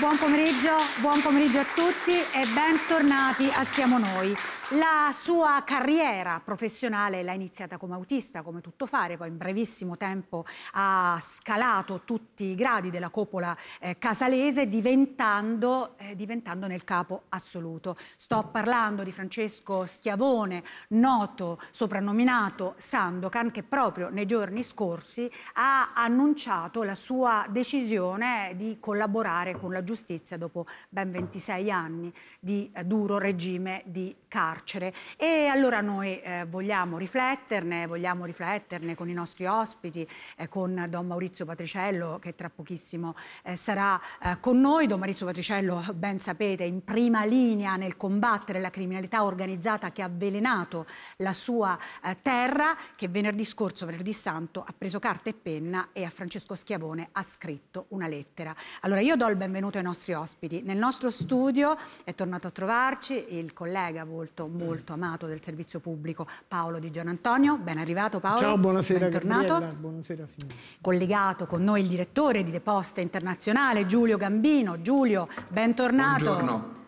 Buon pomeriggio, buon pomeriggio a tutti e bentornati a Siamo Noi. La sua carriera professionale l'ha iniziata come autista, come tutto fare, poi in brevissimo tempo ha scalato tutti i gradi della copola eh, casalese diventando, eh, diventandone il capo assoluto. Sto parlando di Francesco Schiavone, noto soprannominato Sandokan, che proprio nei giorni scorsi ha annunciato la sua decisione di collaborare con la giustizia dopo ben 26 anni di eh, duro regime di carcere carcere e allora noi eh, vogliamo rifletterne, vogliamo rifletterne con i nostri ospiti, eh, con Don Maurizio Patriciello che tra pochissimo eh, sarà eh, con noi. Don Maurizio Patriciello, ben sapete, in prima linea nel combattere la criminalità organizzata che ha avvelenato la sua eh, terra, che venerdì scorso, venerdì santo, ha preso carta e penna e a Francesco Schiavone ha scritto una lettera. Allora io do il benvenuto ai nostri ospiti. Nel nostro studio è tornato a trovarci il collega volto molto amato del servizio pubblico, Paolo Di Gianantonio. Ben arrivato Paolo. Ciao, buonasera. Bentornato. Gabriella. Buonasera signora. Collegato con noi il direttore di Deposta Internazionale, Giulio Gambino. Giulio, bentornato. Buongiorno.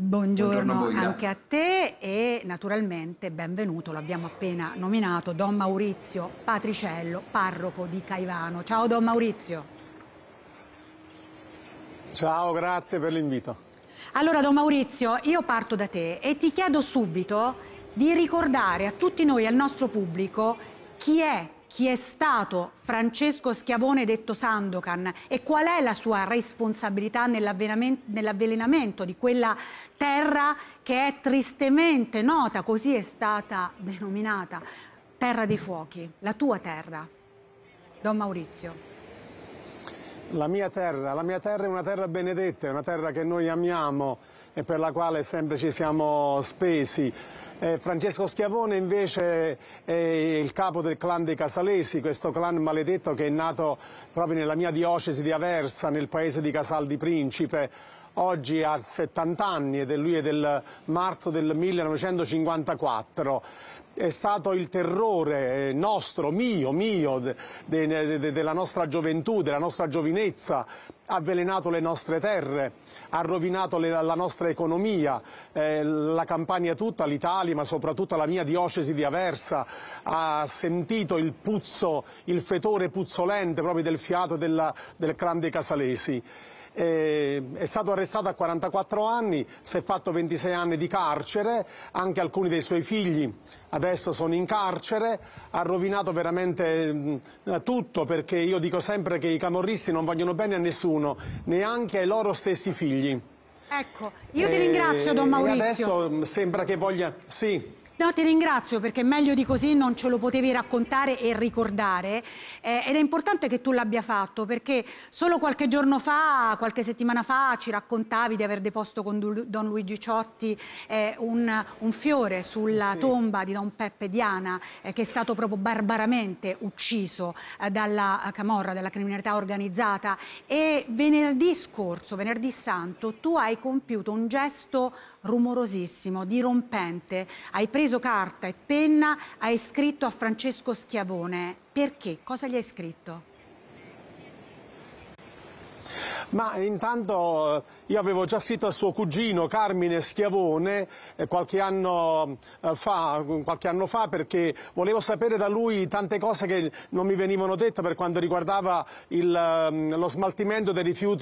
Buongiorno, Buongiorno a anche a te e naturalmente benvenuto, l'abbiamo appena nominato, Don Maurizio Patriciello, parroco di Caivano. Ciao Don Maurizio. Ciao, grazie per l'invito. Allora, Don Maurizio, io parto da te e ti chiedo subito di ricordare a tutti noi, al nostro pubblico, chi è, chi è stato Francesco Schiavone detto Sandokan e qual è la sua responsabilità nell'avvelenamento di quella terra che è tristemente nota, così è stata denominata, terra dei fuochi, la tua terra. Don Maurizio. La mia terra, la mia terra è una terra benedetta, è una terra che noi amiamo e per la quale sempre ci siamo spesi. Eh, Francesco Schiavone invece è il capo del clan dei Casalesi, questo clan maledetto che è nato proprio nella mia diocesi di Aversa, nel paese di Casal di Principe. Oggi ha 70 anni ed è lui è del marzo del 1954 è stato il terrore eh, nostro, mio, mio, de, de, de, della nostra gioventù, della nostra giovinezza, ha avvelenato le nostre terre, ha rovinato le, la nostra economia, eh, la Campania tutta, l'Italia locali, ma soprattutto la mia diocesi di Aversa ha sentito il puzzo, il fetore puzzolente proprio del fiato della, del clan dei Casalesi eh, è stato arrestato a 44 anni, si è fatto 26 anni di carcere, anche alcuni dei suoi figli adesso sono in carcere, ha rovinato veramente mm, tutto perché io dico sempre che i camorristi non vogliono bene a nessuno, neanche ai loro stessi figli. Ecco, io ti ringrazio Don Maurizio. E adesso mm, sembra che voglia... Sì, No, ti ringrazio perché meglio di così non ce lo potevi raccontare e ricordare eh, ed è importante che tu l'abbia fatto perché solo qualche giorno fa, qualche settimana fa, ci raccontavi di aver deposto con Don Luigi Ciotti eh, un, un, fiore sulla sì. tomba di Don Peppe Diana eh, che è stato proprio barbaramente ucciso eh, dalla Camorra, dalla criminalità organizzata e venerdì scorso, venerdì santo, tu hai compiuto un gesto rumorosissimo, dirompente. Hai preso carta e penna, hai scritto a Francesco Schiavone. Perché? Cosa gli hai scritto? Ma intanto eh, io avevo già scritto a suo cugino Carmine Schiavone eh, qualche anno, eh, fa, qualche anno fa perché volevo sapere da lui tante cose che non mi venivano dette per quanto riguardava il, ehm, lo smaltimento dei rifiuti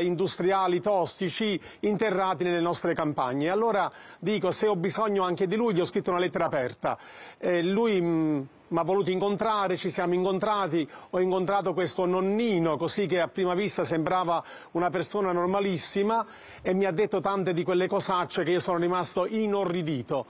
industriali tossici interrati nelle nostre campagne. Allora dico se ho bisogno anche di lui gli ho scritto una lettera aperta. Eh, lui, mm, mi ha voluto incontrare, ci siamo incontrati, ho incontrato questo nonnino così che a prima vista sembrava una persona normalissima e mi ha detto tante di quelle cosacce che io sono rimasto inorridito.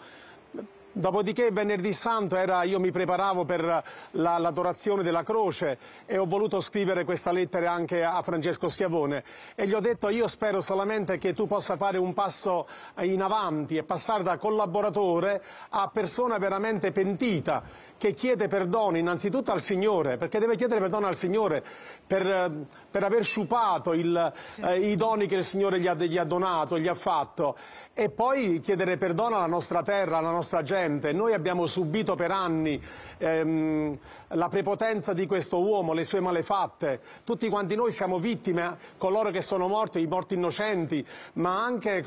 Dopodiché venerdì santo era, io mi preparavo per l'adorazione la, della croce e ho voluto scrivere questa lettera anche a Francesco Schiavone e gli ho detto io spero solamente che tu possa fare un passo in avanti e passare da collaboratore a persona veramente pentita che chiede perdono innanzitutto al Signore, perché deve chiedere perdono al Signore per, eh, per aver sciupato il, sì. eh, i doni che il Signore gli ha, gli ha donato, gli ha fatto, e poi chiedere perdono alla nostra terra, alla nostra gente. Noi abbiamo subito per anni ehm, la prepotenza di questo uomo, le sue malefatte. Tutti quanti noi siamo vittime, eh, coloro che sono morti, i morti innocenti, ma anche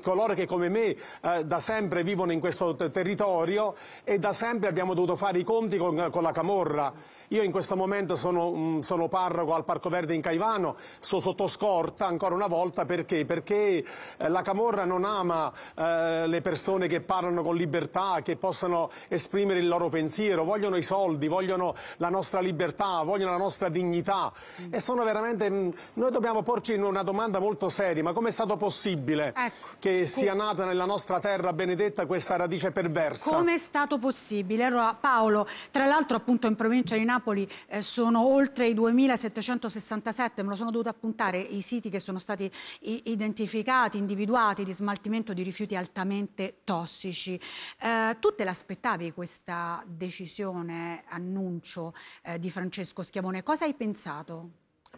coloro che come me eh, da sempre vivono in questo territorio e da sempre abbiamo dovuto fare i conti con, con la Camorra io in questo momento sono, sono parroco al Parco Verde in Caivano, sono sotto scorta ancora una volta perché? Perché eh, la Camorra non ama eh, le persone che parlano con libertà, che possono esprimere il loro pensiero, vogliono i soldi, vogliono la nostra libertà, vogliono la nostra dignità. E sono veramente... Mm, noi dobbiamo porci una domanda molto seria, ma come è stato possibile ecco, che sia nata nella nostra terra benedetta questa radice perversa? Come è stato possibile? Allora, Paolo, tra l'altro appunto in provincia di Napoli Napoli eh, sono oltre i 2.767, me lo sono dovuto appuntare, i siti che sono stati identificati, individuati di smaltimento di rifiuti altamente tossici. Eh, tu te l'aspettavi questa decisione, annuncio eh, di Francesco Schiavone? Cosa hai pensato?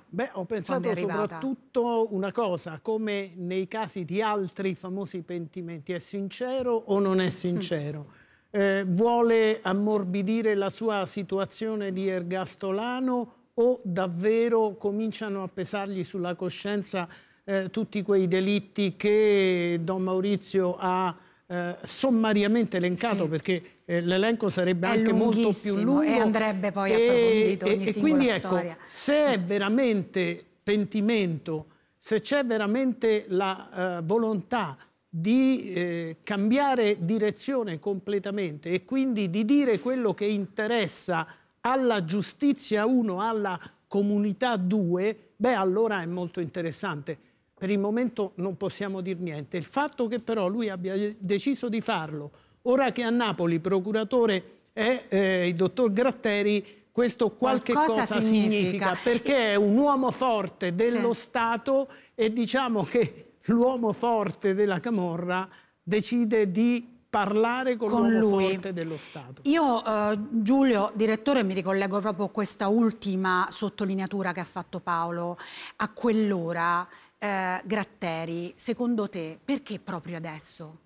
Beh, ho pensato soprattutto una cosa, come nei casi di altri famosi pentimenti, è sincero o non è sincero? Mm eh, vuole ammorbidire la sua situazione di ergastolano o davvero cominciano a pesargli sulla coscienza eh, tutti quei delitti che Don Maurizio ha eh, sommariamente elencato sì. perché eh, l'elenco sarebbe è anche molto più lungo e andrebbe poi e, approfondito e, ogni e quindi ecco, storia. ecco se è veramente pentimento se c'è veramente la eh, volontà di eh, cambiare direzione completamente e quindi di dire quello che interessa alla giustizia 1, alla comunità 2, beh allora è molto interessante. Per il momento non possiamo dire niente. Il fatto che però lui abbia deciso di farlo, ora che a Napoli procuratore è eh, il dottor Gratteri, questo qualche Qualcosa cosa significa. significa. perché è un uomo forte dello sì. Stato e diciamo che l'uomo forte della Camorra decide di parlare con, con l'uomo forte dello Stato. Io, eh, Giulio, direttore, mi ricollego proprio a questa ultima sottolineatura che ha fatto Paolo. A quell'ora, eh, Gratteri, secondo te, perché proprio adesso?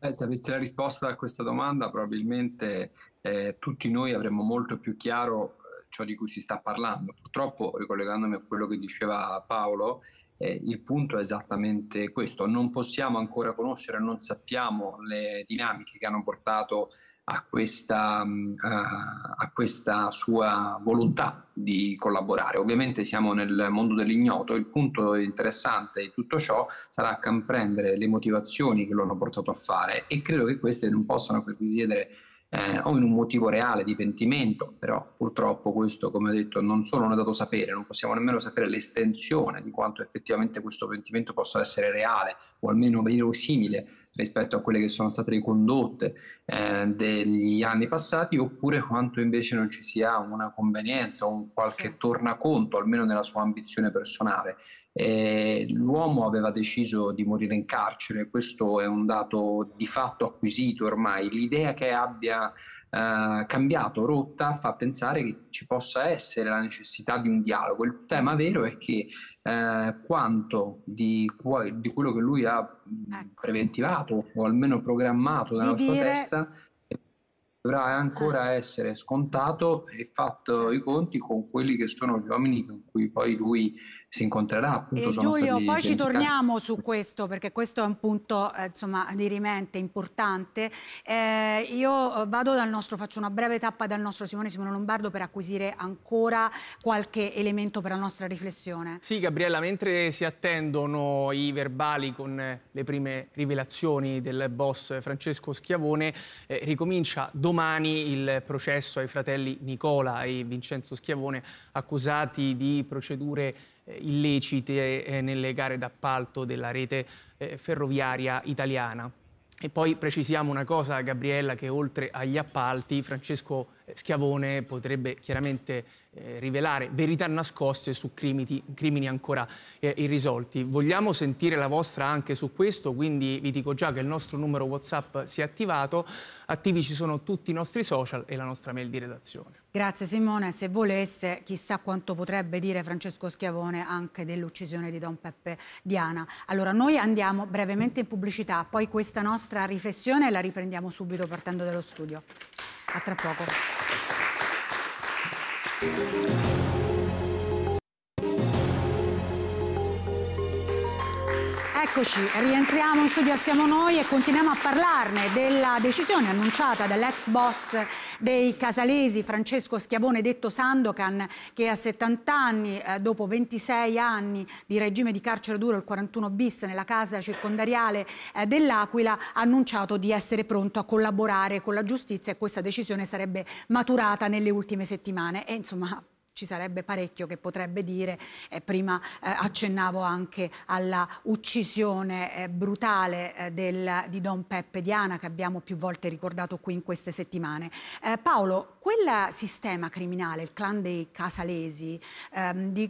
Eh, se avessi la risposta a questa domanda, probabilmente eh, tutti noi avremmo molto più chiaro eh, ciò di cui si sta parlando. Purtroppo, ricollegandomi a quello che diceva Paolo, eh, il punto è esattamente questo, non possiamo ancora conoscere, non sappiamo le dinamiche che hanno portato a questa, mm, a questa, sua volontà di collaborare. Ovviamente siamo nel mondo dell'ignoto, il punto interessante di tutto ciò sarà comprendere le motivazioni che lo hanno portato a fare e credo che queste non possano presiedere eh, o in un motivo reale di pentimento, però purtroppo questo, come ho detto, non solo non è dato sapere, non possiamo nemmeno sapere l'estensione di quanto effettivamente questo pentimento possa essere reale o almeno verosimile rispetto a quelle che sono state le condotte eh, degli anni passati, oppure quanto invece non ci sia una convenienza o un qualche tornaconto, almeno nella sua ambizione personale. Eh, l'uomo aveva deciso di morire in carcere, questo è un dato di fatto acquisito ormai. L'idea che abbia eh, cambiato rotta fa pensare che ci possa essere la necessità di un dialogo. Il tema vero è che eh, quanto di, di, quello che lui ha mm, ecco. preventivato o almeno programmato nella di sua dire... testa dovrà ancora ah. essere scontato e fatto certo. i conti con quelli che sono gli uomini con cui poi lui si incontrerà appunto. E Giulio, poi ci torniamo su questo perché questo è un punto eh, insomma rimente importante. Eh, io eh, vado dal nostro, faccio una breve tappa dal nostro Simone Simone Lombardo per acquisire ancora qualche elemento per la nostra riflessione. Sì, Gabriella, mentre si attendono i verbali con le prime rivelazioni del boss Francesco Schiavone, eh, ricomincia domani il processo ai fratelli Nicola e Vincenzo Schiavone accusati di procedure eh, illecite eh, nelle gare d'appalto della rete eh, ferroviaria italiana. E poi precisiamo una cosa, Gabriella, che oltre agli appalti Francesco Schiavone potrebbe chiaramente eh, rivelare verità nascoste su crimini, crimini ancora eh, irrisolti. Vogliamo sentire la vostra anche su questo, quindi vi dico già che il nostro numero WhatsApp si è attivato, attivi ci sono tutti i nostri social e la nostra mail di redazione. Grazie Simone, se volesse chissà quanto potrebbe dire Francesco Schiavone anche dell'uccisione di Don Peppe Diana. Allora noi andiamo brevemente in pubblicità, poi questa nostra riflessione la riprendiamo subito partendo dallo studio. A tra poco. Thank you. Eccoci, rientriamo in studio Siamo Noi e continuiamo a parlarne della decisione annunciata dall'ex boss dei Casalesi, Francesco Schiavone, detto Sandocan, che a 70 anni, eh, dopo 26 anni di regime di carcere duro, il 41 bis, nella casa circondariale eh, dell'Aquila, ha annunciato di essere pronto a collaborare con la giustizia e questa decisione sarebbe maturata nelle ultime settimane. E insomma, ci sarebbe parecchio che potrebbe dire, eh, prima eh, accennavo anche alla uccisione eh, brutale eh, del, di Don Peppe Diana che abbiamo più volte ricordato qui in queste settimane. Eh, Paolo, quel sistema criminale, il clan dei Casalesi, ehm, di,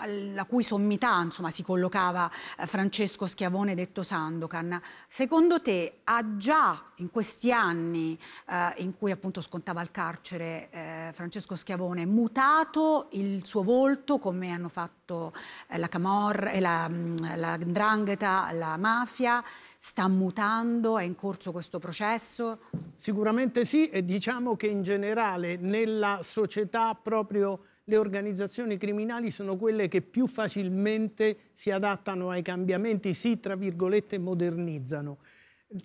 alla cui sommità insomma, si collocava eh, Francesco Schiavone detto Sandokan, secondo te ha già in questi anni eh, in cui appunto scontava il carcere eh, Francesco Schiavone mutato il suo volto come hanno fatto eh, la Camorra, eh, la, mm, la Ndrangheta, la mafia? sta mutando? È in corso questo processo? Sicuramente sì e diciamo che in generale nella società proprio le organizzazioni criminali sono quelle che più facilmente si adattano ai cambiamenti, si tra virgolette modernizzano.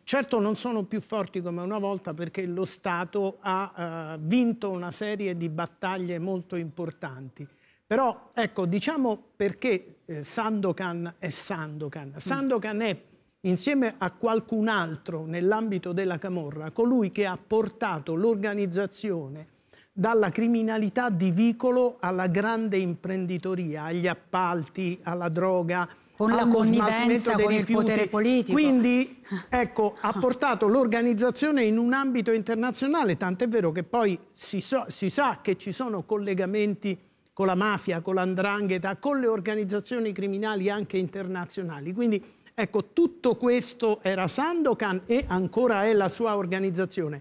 Certo non sono più forti come una volta perché lo Stato ha eh, vinto una serie di battaglie molto importanti. Però ecco, diciamo perché eh, Sandokan è Sandokan. Mm. Sandokan è insieme a qualcun altro nell'ambito della Camorra, colui che ha portato l'organizzazione dalla criminalità di vicolo alla grande imprenditoria, agli appalti, alla droga, con la connivenza con rifiuti. il potere politico. Quindi ecco, ha portato l'organizzazione in un ambito internazionale, tant'è vero che poi si, so, si, sa che ci sono collegamenti con la mafia, con l'andrangheta, con le organizzazioni criminali anche internazionali. Quindi Ecco, tutto questo era Sandokan e ancora è la sua organizzazione.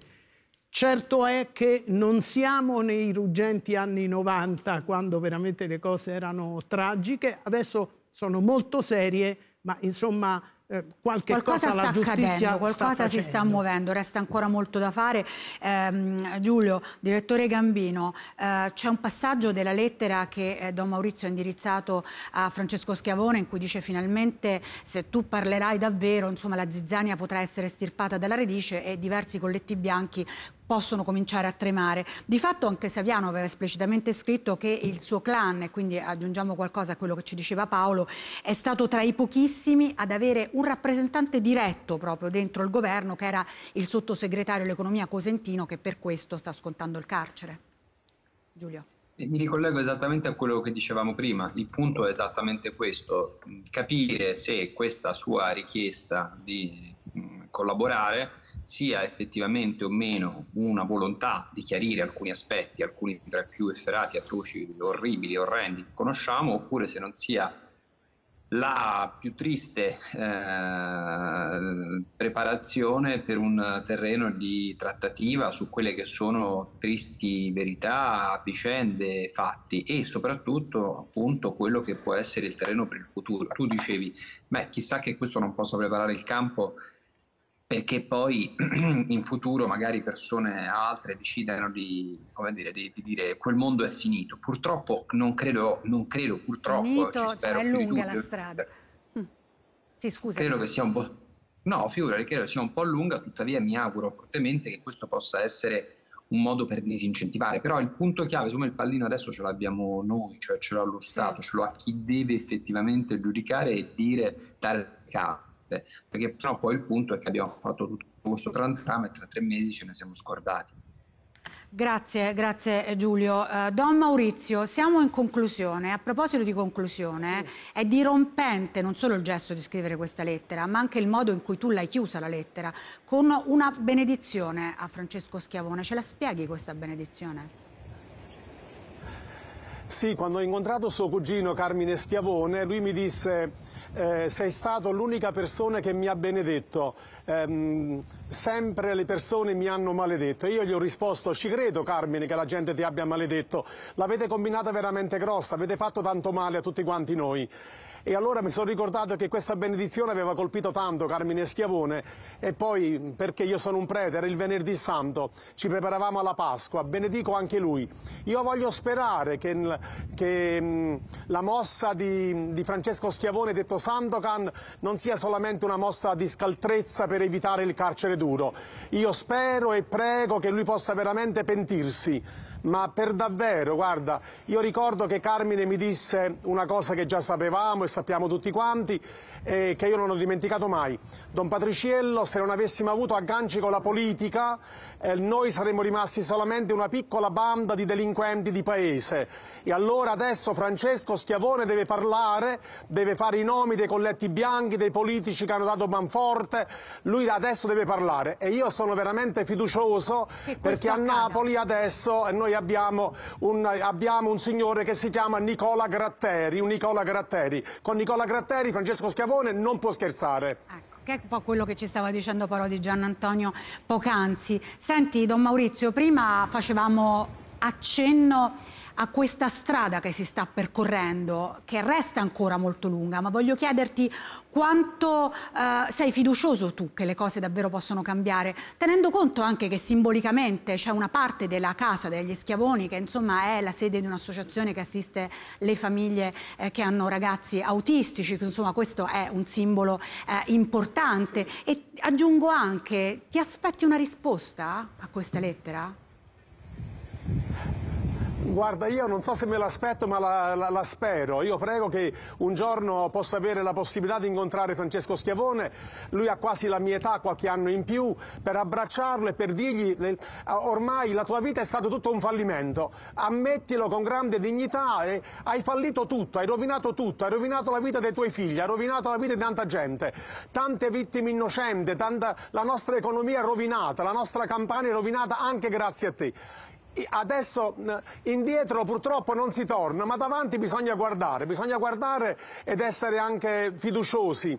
Certo è che non siamo nei ruggenti anni 90, quando veramente le cose erano tragiche, adesso sono molto serie, ma insomma eh, qualche qualcosa cosa la giustizia qualcosa sta si sta muovendo, resta ancora molto da fare. Eh, Giulio, direttore Gambino, eh, c'è un passaggio della lettera che eh, Don Maurizio ha indirizzato a Francesco Schiavone in cui dice finalmente se tu parlerai davvero, insomma la zizzania potrà essere stirpata dalla radice e diversi colletti bianchi possono cominciare a tremare. Di fatto anche Saviano aveva esplicitamente scritto che il suo clan, e quindi aggiungiamo qualcosa a quello che ci diceva Paolo, è stato tra i pochissimi ad avere un rappresentante diretto proprio dentro il governo, che era il sottosegretario all'economia Cosentino, che per questo sta scontando il carcere. Giulio. Eh, mi ricollego esattamente a quello che dicevamo prima, il punto è esattamente questo, capire se questa sua richiesta di mm, collaborare sia effettivamente o meno una volontà di chiarire alcuni aspetti, alcuni tra i più efferati, atroci, orribili, orrendi che conosciamo, oppure se non sia la più triste eh, preparazione per un terreno di trattativa su quelle che sono tristi verità, vicende, fatti e soprattutto appunto quello che può essere il terreno per il futuro. Tu dicevi, beh, chissà che questo non possa preparare il campo perché poi in futuro magari persone altre decidano di, dire, di, di dire quel mondo è finito. Purtroppo non credo, non credo purtroppo, finito, ci spero cioè è lunga la strada. Mm. Sì, scusa. Credo che sia un po'... No, figura, credo sia un po' lunga, tuttavia mi auguro fortemente che questo possa essere un modo per disincentivare. Però il punto chiave, siccome il pallino adesso ce l'abbiamo noi, cioè ce l'ha lo Stato, ce l'ha chi deve effettivamente giudicare e dire dare caso perché sennò poi il punto è che abbiamo fatto tutto questo tram e tra tre mesi ce ne siamo scordati. Grazie, grazie eh, Giulio. Uh, Don Maurizio, siamo in conclusione. A proposito di conclusione, sì. è dirompente non solo il gesto di scrivere questa lettera, ma anche il modo in cui tu l'hai chiusa la lettera, con una benedizione a Francesco Schiavone. Ce la spieghi questa benedizione? Sì, quando ho incontrato suo cugino Carmine Schiavone, lui mi disse eh, sei stato l'unica persona che mi ha benedetto, ehm, sempre le persone mi hanno maledetto. Io gli ho risposto, ci credo Carmine che la gente ti abbia maledetto, l'avete combinata veramente grossa, avete fatto tanto male a tutti quanti noi. E allora mi sono ricordato che questa benedizione aveva colpito tanto Carmine Schiavone e poi, perché io sono un prete, era il venerdì santo, ci preparavamo alla Pasqua, benedico anche lui. Io voglio sperare che, che mm, la mossa di, di Francesco Schiavone, detto Sandokan, non sia solamente una mossa di scaltrezza per evitare il carcere duro. Io spero e prego che lui possa veramente pentirsi ma per davvero, guarda, io ricordo che Carmine mi disse una cosa che già sapevamo e sappiamo tutti quanti e eh, che io non ho dimenticato mai. Don Patriciello, se non avessimo avuto agganci con la politica, eh, noi saremmo rimasti solamente una piccola banda di delinquenti di paese. E allora adesso Francesco Schiavone deve parlare, deve fare i nomi dei colletti bianchi, dei politici che hanno dato Banforte, lui adesso deve parlare. E io sono veramente fiducioso perché accada. a Napoli adesso noi abbiamo un, abbiamo un signore che si chiama Nicola Gratteri, Nicola Gratteri, Con Nicola Gratteri Francesco Schiavone non può scherzare. Ecco che è un po' quello che ci stava dicendo però di Gian Antonio Pocanzi. Senti, Don Maurizio, prima facevamo accenno a questa strada che si sta percorrendo, che resta ancora molto lunga, ma voglio chiederti quanto eh, sei fiducioso tu che le cose davvero possono cambiare, tenendo conto anche che simbolicamente c'è una parte della casa degli schiavoni che insomma è la sede di un'associazione che assiste le famiglie eh, che hanno ragazzi autistici, insomma questo è un simbolo eh, importante e aggiungo anche, ti aspetti una risposta a questa lettera? Guarda, io non so se me l'aspetto, ma la, la, la, spero. Io prego che un giorno possa avere la possibilità di incontrare Francesco Schiavone. Lui ha quasi la mia età, qualche anno in più, per abbracciarlo e per dirgli ormai la tua vita è stato tutto un fallimento. Ammettilo con grande dignità. e hai fallito tutto, hai rovinato tutto, hai rovinato la vita dei tuoi figli, hai rovinato la vita di tanta gente. Tante vittime innocenti, tanta... la nostra economia è rovinata, la nostra campagna è rovinata anche grazie a te adesso indietro purtroppo non si torna, ma davanti bisogna guardare, bisogna guardare ed essere anche fiduciosi.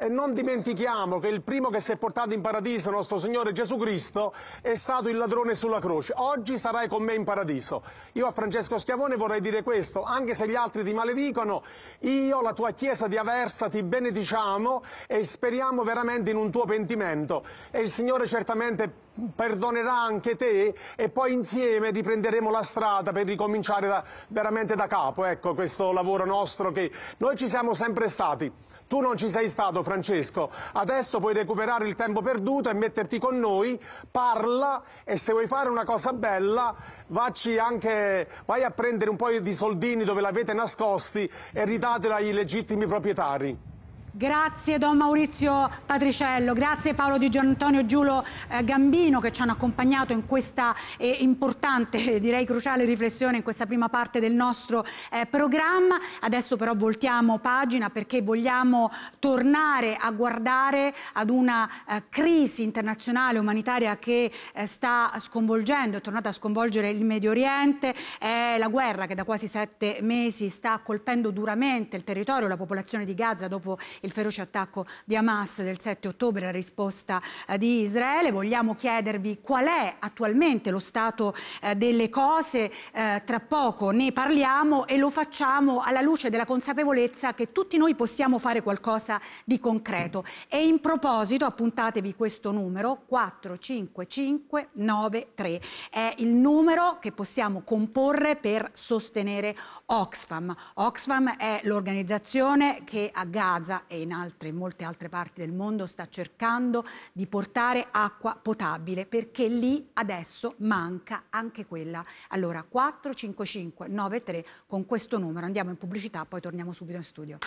E non dimentichiamo che il primo che si è portato in paradiso, nostro Signore Gesù Cristo, è stato il ladrone sulla croce. Oggi sarai con me in paradiso. Io a Francesco Schiavone vorrei dire questo, anche se gli altri ti maledicono, io, la tua Chiesa di Aversa, ti benediciamo e speriamo veramente in un tuo pentimento. E il Signore certamente perdonerà anche te e poi insieme riprenderemo la strada per ricominciare da, veramente da capo, ecco, questo lavoro nostro che noi ci siamo sempre stati. Tu non ci sei stato, Francesco. Adesso puoi recuperare il tempo perduto e metterti con noi, parla e se vuoi fare una cosa bella, anche, vai a prendere un po' di soldini dove l'avete nascosti e ridatela ai legittimi proprietari. Grazie Don Maurizio Patriciello, grazie Paolo Di Gianantonio Giulo eh, Gambino che ci hanno accompagnato in questa eh, importante, direi cruciale riflessione in questa prima parte del nostro eh, programma. Adesso però voltiamo pagina perché vogliamo tornare a guardare ad una crisi internazionale umanitaria che sta sconvolgendo, è tornata a sconvolgere il Medio Oriente, è la guerra che da quasi sette mesi sta colpendo duramente il territorio, la popolazione di Gaza dopo il il feroce attacco di Hamas del 7 ottobre la risposta eh, di Israele. Vogliamo chiedervi qual è attualmente lo stato eh, delle cose. Eh, tra poco ne parliamo e lo facciamo alla luce della consapevolezza che tutti noi possiamo fare qualcosa di concreto. E in proposito appuntatevi questo numero 45593. È il numero che possiamo comporre per sostenere Oxfam. Oxfam è l'organizzazione che a Gaza e in, altre, in molte altre parti del mondo sta cercando di portare acqua potabile perché lì adesso manca anche quella. Allora 45593 con questo numero andiamo in pubblicità, poi torniamo subito in studio.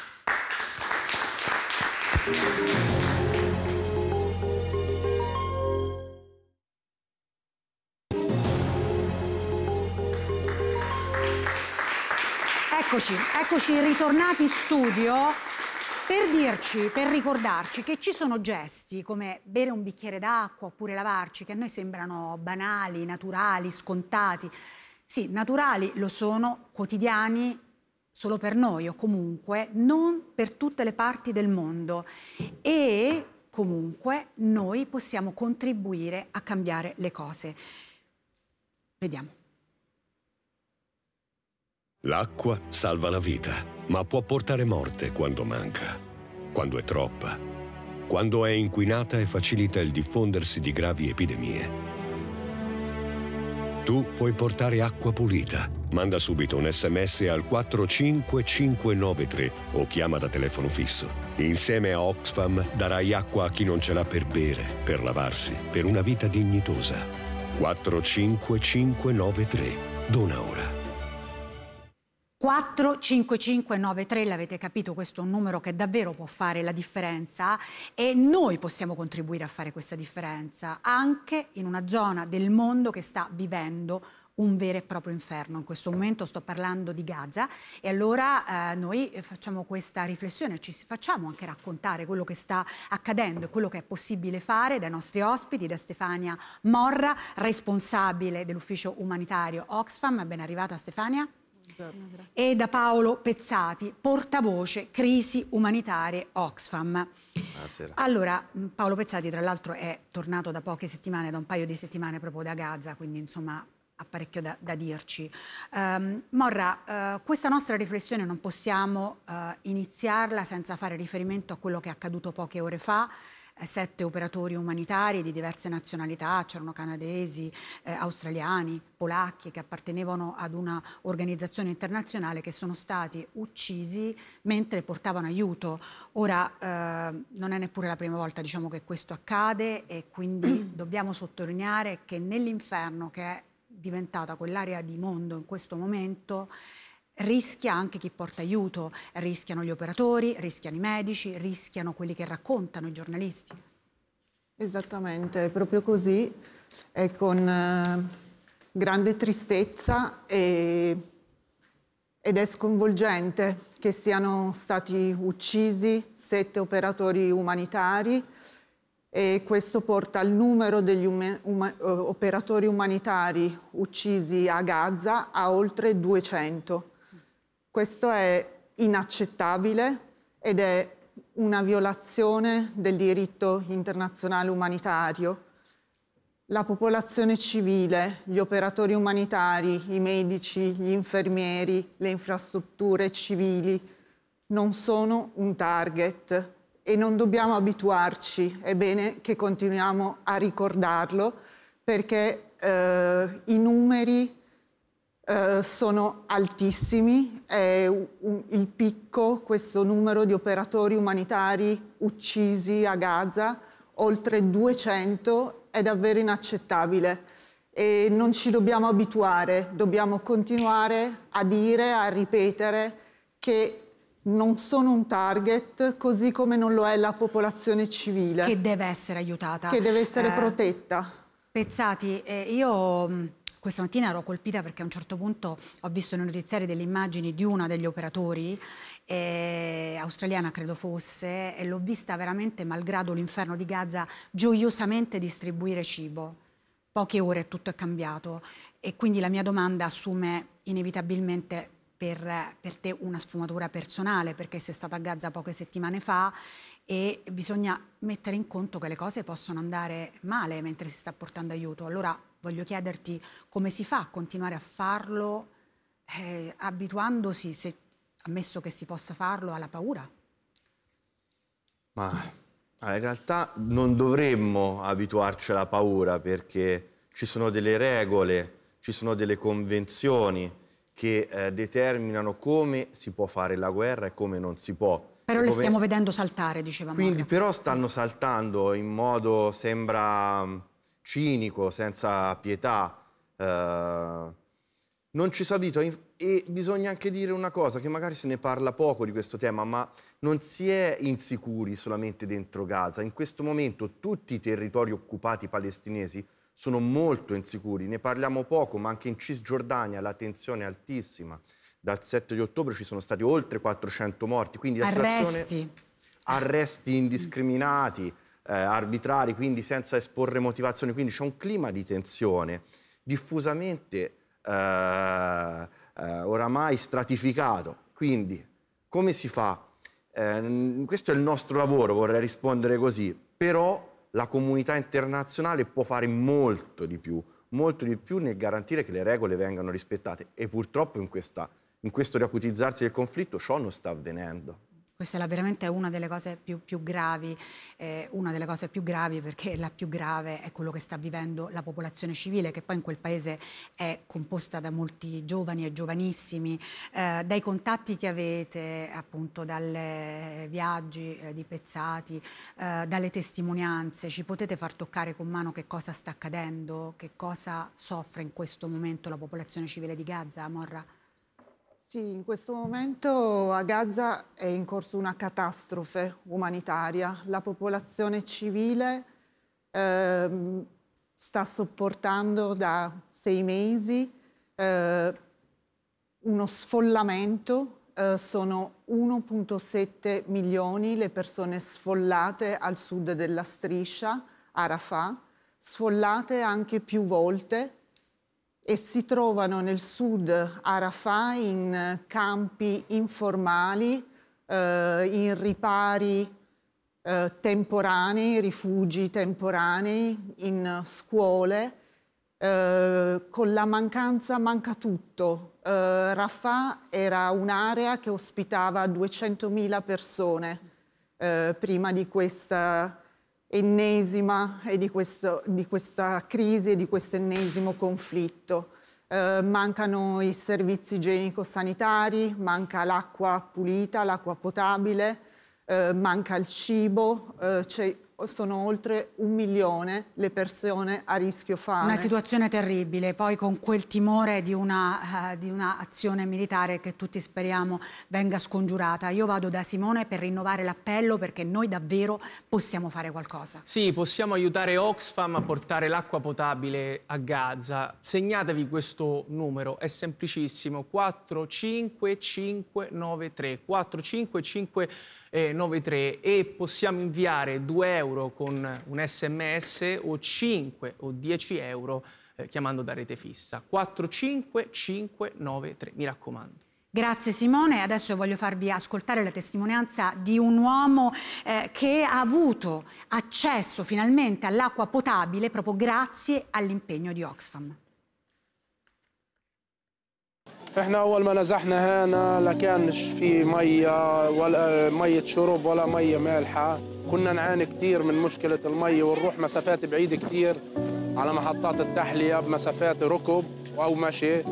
Eccoci, eccoci ritornati in studio per dirci, per ricordarci che ci sono gesti come bere un bicchiere d'acqua oppure lavarci che a noi sembrano banali, naturali, scontati. Sì, naturali lo sono, quotidiani solo per noi o comunque non per tutte le parti del mondo e comunque noi possiamo contribuire a cambiare le cose. Vediamo. L'acqua salva la vita, ma può portare morte quando manca, quando è troppa, quando è inquinata e facilita il diffondersi di gravi epidemie. Tu puoi portare acqua pulita. Manda subito un sms al 45593 o chiama da telefono fisso. Insieme a Oxfam darai acqua a chi non ce l'ha per bere, per lavarsi, per una vita dignitosa. 45593. Dona ora. 45593, l'avete capito, questo è un numero che davvero può fare la differenza e noi possiamo contribuire a fare questa differenza anche in una zona del mondo che sta vivendo un vero e proprio inferno. In questo momento sto parlando di Gaza e allora eh, noi facciamo questa riflessione, ci facciamo anche raccontare quello che sta accadendo e quello che è possibile fare dai nostri ospiti, da Stefania Morra, responsabile dell'ufficio umanitario Oxfam. Ben arrivata Stefania. Certo. E da Paolo Pezzati, portavoce Crisi Umanitarie Oxfam. Buonasera. Allora, Paolo Pezzati tra l'altro è tornato da poche settimane, da un paio di settimane proprio da Gaza, quindi insomma ha parecchio da, da dirci. Um, Morra, uh, questa nostra riflessione non possiamo uh, iniziarla senza fare riferimento a quello che è accaduto poche ore fa eh, sette operatori umanitari di diverse nazionalità, c'erano canadesi, eh, australiani, polacchi che appartenevano ad una organizzazione internazionale che sono stati uccisi mentre portavano aiuto. Ora eh, non è neppure la prima volta diciamo, che questo accade e quindi dobbiamo sottolineare che nell'inferno che è diventata quell'area di mondo in questo momento rischia anche chi porta aiuto, rischiano gli operatori, rischiano i medici, rischiano quelli che raccontano i giornalisti. Esattamente, proprio così, è con eh, grande tristezza e, ed è sconvolgente che siano stati uccisi sette operatori umanitari e questo porta al numero degli um um operatori umanitari uccisi a Gaza a oltre 200. Questo è inaccettabile ed è una violazione del diritto internazionale umanitario. La popolazione civile, gli operatori umanitari, i medici, gli infermieri, le infrastrutture civili non sono un target e non dobbiamo abituarci, è bene che continuiamo a ricordarlo perché eh, i numeri eh, sono altissimi, è un, il picco, questo numero di operatori umanitari uccisi a Gaza, oltre 200, è davvero inaccettabile e non ci dobbiamo abituare, dobbiamo continuare a dire, a ripetere che non sono un target, così come non lo è la popolazione civile. Che deve essere aiutata. Che deve essere eh, protetta. Pezzati, eh, io questa mattina ero colpita perché a un certo punto ho visto nei notiziari delle immagini di una degli operatori, eh, australiana credo fosse, e l'ho vista veramente, malgrado l'inferno di Gaza, gioiosamente distribuire cibo. Poche ore tutto è cambiato e quindi la mia domanda assume inevitabilmente per, per te una sfumatura personale perché sei stata a Gaza poche settimane fa e bisogna mettere in conto che le cose possono andare male mentre si sta portando aiuto. Allora voglio chiederti come si fa a continuare a farlo eh, abituandosi, se, ammesso che si possa farlo, alla paura? Ma ah, in realtà non dovremmo abituarci alla paura perché ci sono delle regole, ci sono delle convenzioni che eh, determinano come si può fare la guerra e come non si può. Però le stiamo vedendo saltare, dicevamo. Quindi però stanno saltando in modo, sembra, cinico, senza pietà. Eh, non ci si abitua e bisogna anche dire una cosa, che magari se ne parla poco di questo tema, ma non si è insicuri solamente dentro Gaza. In questo momento tutti i territori occupati palestinesi sono molto insicuri, ne parliamo poco, ma anche in Cisgiordania la tensione è altissima dal 7 di ottobre ci sono stati oltre 400 morti, quindi la arresti. arresti indiscriminati, eh, arbitrari, quindi senza esporre motivazioni, quindi c'è un clima di tensione diffusamente eh, eh, oramai stratificato. Quindi come si fa? Eh, questo è il nostro lavoro, vorrei rispondere così, però la comunità internazionale può fare molto di più, molto di più nel garantire che le regole vengano rispettate e purtroppo in questa in questo riacutizzarsi del conflitto ciò non sta avvenendo. Questa è veramente una delle cose più, più gravi, eh, una delle cose più gravi perché la più grave è quello che sta vivendo la popolazione civile, che poi in quel paese è composta da molti giovani e giovanissimi. Eh, dai contatti che avete, appunto, dai viaggi eh, di pezzati, eh, dalle testimonianze, ci potete far toccare con mano che cosa sta accadendo, che cosa soffre in questo momento la popolazione civile di Gaza, Morra? Sì, in questo momento a Gaza è in corso una catastrofe umanitaria. La popolazione civile eh, sta sopportando da sei mesi eh, uno sfollamento. Eh, sono 1,7 milioni le persone sfollate al sud della striscia, a Rafah, sfollate anche più volte e si trovano nel sud a Rafah in eh, campi informali, eh, in ripari eh, temporanei, rifugi temporanei, in scuole. Eh, con la mancanza manca tutto. Eh, Rafah era un'area che ospitava 200.000 persone eh, prima di questa ennesima e di, questo, di questa crisi e di questo ennesimo conflitto. Eh, mancano i servizi igienico-sanitari, manca l'acqua pulita, l'acqua potabile, eh, manca il cibo, eh, c'è sono oltre un milione le persone a rischio fame. Una situazione terribile, poi con quel timore di una, uh, di una azione militare che tutti speriamo venga scongiurata. Io vado da Simone per rinnovare l'appello perché noi davvero possiamo fare qualcosa. Sì, possiamo aiutare Oxfam a portare l'acqua potabile a Gaza. Segnatevi questo numero, è semplicissimo, 45593. 45593. 93 e possiamo inviare 2 euro con un sms o 5 o 10 euro eh, chiamando da rete fissa. 45593, mi raccomando. Grazie Simone, adesso voglio farvi ascoltare la testimonianza di un uomo eh, che ha avuto accesso finalmente all'acqua potabile proprio grazie all'impegno di Oxfam. احنا اول ما نزحنا هنا لا كانش في ميه ولا ميه شرب ولا ميه مالحه كنا نعاني كثير من مشكله الميه ونروح مسافات بعيده كثير على محطات التحليه بمسافات ركب او مشي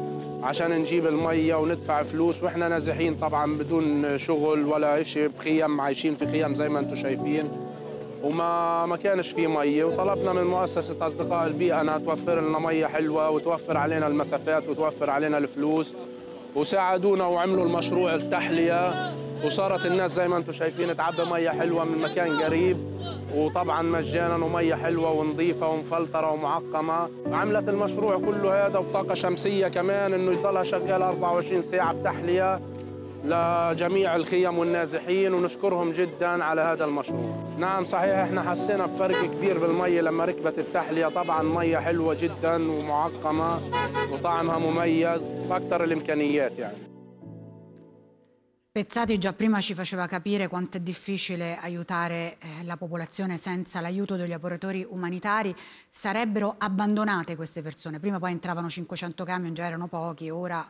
عشان نجيب الميه وندفع فلوس واحنا نازحين طبعا بدون شغل ولا شيء بخيم عايشين في خيم زي ما انتم شايفين وما ما كانش في ميه وطلبنا من مؤسسه اصدقاء البيئه انها توفر لنا ميه حلوه وتوفر علينا المسافات وتوفر علينا الفلوس وساعدونا وعملوا المشروع التحليه وصارت الناس زي ما انتم شايفين تعبي ميه حلوه من مكان قريب وطبعا مجانا وميه حلوه ونظيفه ومفلتره ومعقمه عملت المشروع كله هذا وطاقه شمسيه كمان انه يضلها شغال 24 ساعه بتحليه لجميع الخيم والنازحين ونشكرهم جدا على هذا المشروع نعم صحيح احنا حسينا بفرق كبير بالمية لما ركبت التحلية طبعا مية حلوة جدا ومعقمة وطعمها مميز فأكثر الإمكانيات يعني Pezzati già prima ci faceva capire quanto è difficile aiutare eh, la popolazione senza l'aiuto degli operatori umanitari. Sarebbero abbandonate queste persone. Prima poi entravano 500 camion, già erano pochi, ora,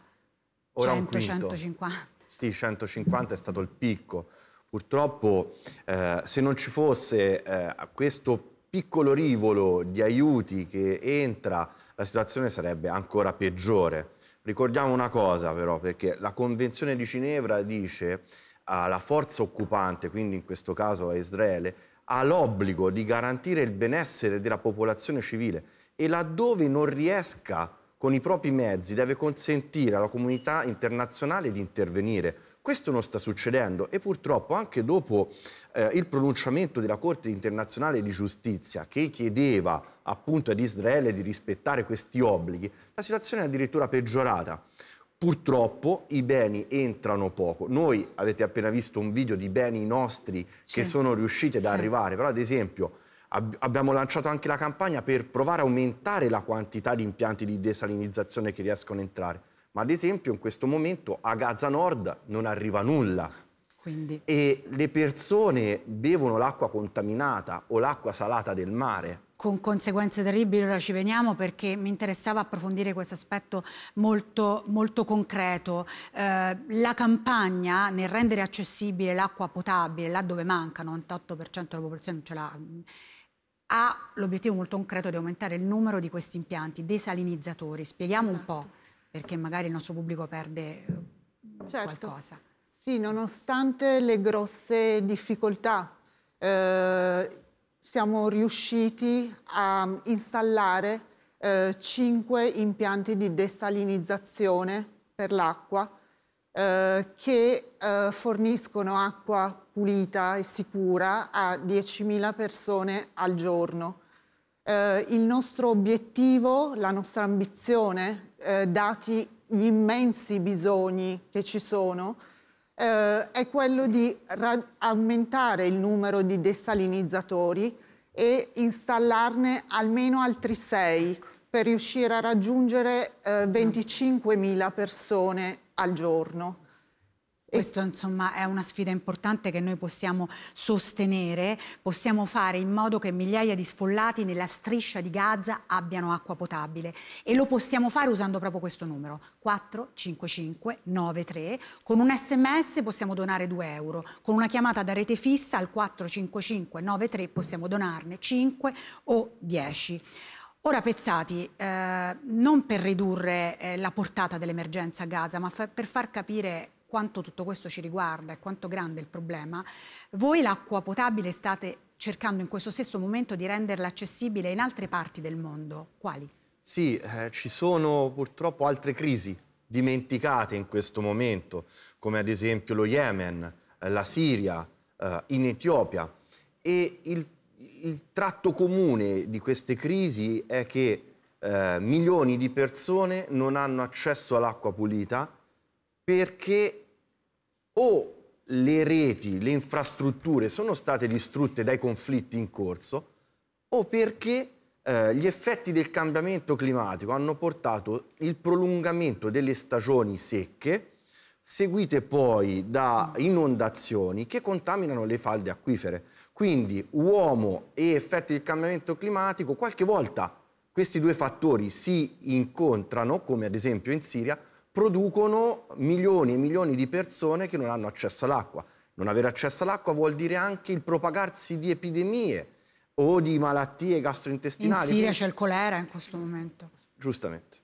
ora 100, 150 sì, 150 è stato il picco. Purtroppo eh, se non ci fosse eh, questo piccolo rivolo di aiuti che entra, la situazione sarebbe ancora peggiore. Ricordiamo una cosa però, perché la Convenzione di Ginevra dice alla forza occupante, quindi in questo caso a Israele, ha l'obbligo di garantire il benessere della popolazione civile e laddove non riesca a con i propri mezzi deve consentire alla comunità internazionale di intervenire. Questo non sta succedendo e purtroppo anche dopo eh, il pronunciamento della Corte internazionale di giustizia che chiedeva appunto ad Israele di rispettare questi obblighi, la situazione è addirittura peggiorata. Purtroppo i beni entrano poco. Noi avete appena visto un video di beni nostri che sono riusciti ad arrivare, però ad esempio Ab abbiamo lanciato anche la campagna per provare a aumentare la quantità di impianti di desalinizzazione che riescono a entrare. Ma ad esempio in questo momento a Gaza Nord non arriva nulla. Quindi. E le persone bevono l'acqua contaminata o l'acqua salata del mare con conseguenze terribili, ora ci veniamo perché mi interessava approfondire questo aspetto molto, molto concreto. Eh, la campagna nel rendere accessibile l'acqua potabile, là dove manca, 98% della popolazione non ce l'ha ha l'obiettivo molto concreto di aumentare il numero di questi impianti desalinizzatori. Spieghiamo esatto. un po', esatto. perché magari il nostro pubblico perde eh, certo. qualcosa. Sì, nonostante le grosse difficoltà, eh, siamo riusciti a installare eh, 5 impianti di desalinizzazione per l'acqua eh, che eh, forniscono acqua pulita e sicura a 10.000 persone al giorno. Eh, il nostro obiettivo, la nostra ambizione, eh, dati gli immensi bisogni che ci sono, eh, è quello di aumentare il numero di dessalinizzatori e installarne almeno altri sei per riuscire a raggiungere eh, 25.000 persone al giorno. Questo insomma è una sfida importante che noi possiamo sostenere, possiamo fare in modo che migliaia di sfollati nella striscia di Gaza abbiano acqua potabile e lo possiamo fare usando proprio questo numero 45593, con un sms possiamo donare 2 euro, con una chiamata da rete fissa al 45593 possiamo donarne 5 o 10. Ora Pezzati, eh, non per ridurre eh, la portata dell'emergenza a Gaza, ma fa per far capire quanto tutto questo ci riguarda e quanto grande è il problema, voi l'acqua potabile state cercando in questo stesso momento di renderla accessibile in altre parti del mondo. Quali? Sì, eh, ci sono purtroppo altre crisi dimenticate in questo momento, come ad esempio lo Yemen, eh, la Siria, eh, in Etiopia. E il il tratto comune di queste crisi è che eh, milioni di persone non hanno accesso all'acqua pulita perché o le reti, le infrastrutture sono state distrutte dai conflitti in corso o perché eh, gli effetti del cambiamento climatico hanno portato il prolungamento delle stagioni secche seguite poi da inondazioni che contaminano le falde acquifere. Quindi uomo e effetti del cambiamento climatico, qualche volta questi due fattori si incontrano, come ad esempio in Siria, producono milioni e milioni di persone che non hanno accesso all'acqua. Non avere accesso all'acqua vuol dire anche il propagarsi di epidemie o di malattie gastrointestinali. In Siria c'è il colera in questo momento. Giustamente.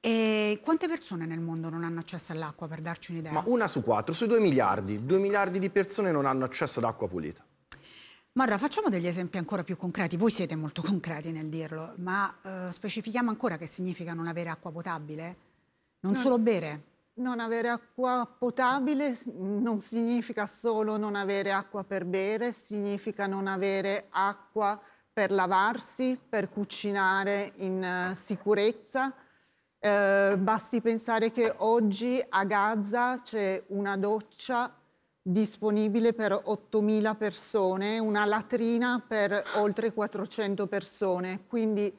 E quante persone nel mondo non hanno accesso all'acqua, per darci un'idea? Ma una su quattro, su due miliardi. Due miliardi di persone non hanno accesso ad acqua pulita. Marra, facciamo degli esempi ancora più concreti. Voi siete molto concreti nel dirlo, ma eh, specifichiamo ancora che significa non avere acqua potabile? Non, non solo bere? Non avere acqua potabile non significa solo non avere acqua per bere, significa non avere acqua per lavarsi, per cucinare in eh, sicurezza. Eh, basti pensare che oggi a Gaza c'è una doccia disponibile per 8.000 persone, una latrina per oltre 400 persone, quindi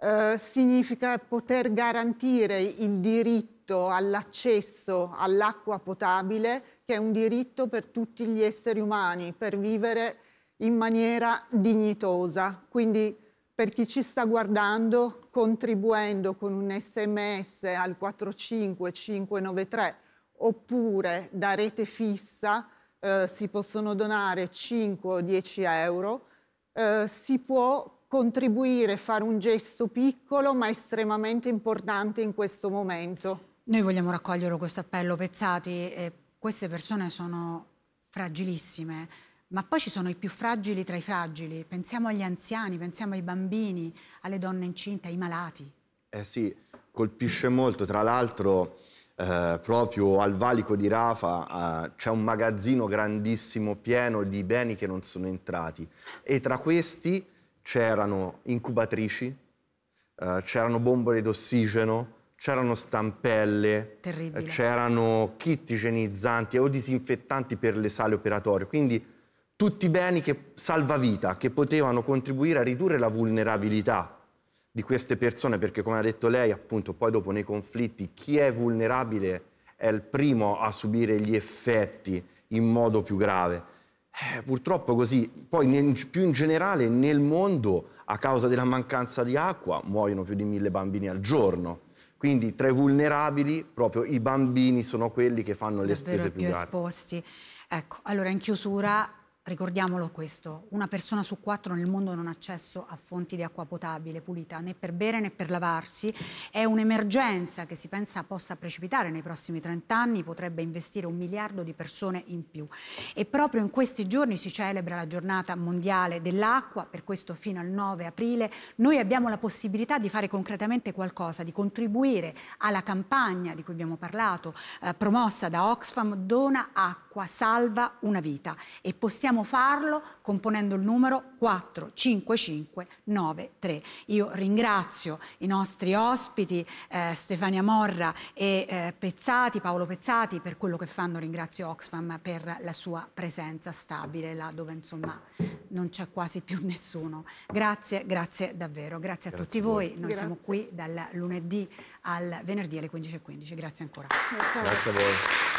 eh, significa poter garantire il diritto all'accesso all'acqua potabile, che è un diritto per tutti gli esseri umani, per vivere in maniera dignitosa. Quindi per chi ci sta guardando, contribuendo con un sms al 45593 oppure da rete fissa eh, si possono donare 5 o 10 euro, eh, si può contribuire, fare un gesto piccolo ma estremamente importante in questo momento. Noi vogliamo raccogliere questo appello, Pezzati, eh, queste persone sono fragilissime, ma poi ci sono i più fragili tra i fragili, pensiamo agli anziani, pensiamo ai bambini, alle donne incinte, ai malati. Eh sì, colpisce molto, tra l'altro eh, proprio al valico di Rafa eh, c'è un magazzino grandissimo pieno di beni che non sono entrati e tra questi c'erano incubatrici, eh, c'erano bombole d'ossigeno, c'erano stampelle, c'erano kit igienizzanti o disinfettanti per le sale operatorie, quindi tutti beni che salvavita, che potevano contribuire a ridurre la vulnerabilità di queste persone, perché come ha detto lei, appunto, poi dopo nei conflitti chi è vulnerabile è il primo a subire gli effetti in modo più grave. Eh, purtroppo così, poi nel, più in generale nel mondo a causa della mancanza di acqua muoiono più di mille bambini al giorno. Quindi tra i vulnerabili proprio i bambini sono quelli che fanno le Davvero spese più, più grandi. esposti. Ecco, allora in chiusura Ricordiamolo questo, una persona su quattro nel mondo non ha accesso a fonti di acqua potabile pulita né per bere né per lavarsi, è un'emergenza che si pensa possa precipitare nei prossimi 30 anni, potrebbe investire un miliardo di persone in più. E proprio in questi giorni si celebra la giornata mondiale dell'acqua, per questo fino al 9 aprile noi abbiamo la possibilità di fare concretamente qualcosa, di contribuire alla campagna di cui abbiamo parlato, eh, promossa da Oxfam, Dona Acqua, Salva una vita. E possiamo possiamo farlo componendo il numero 45593. Io ringrazio i nostri ospiti, eh, Stefania Morra e eh, Pezzati, Paolo Pezzati, per quello che fanno. Ringrazio Oxfam per la sua presenza stabile là dove insomma non c'è quasi più nessuno. Grazie, grazie davvero. Grazie, grazie a tutti voi. Noi grazie. siamo qui dal lunedì al venerdì alle 15.15. 15. Grazie ancora. Grazie a voi.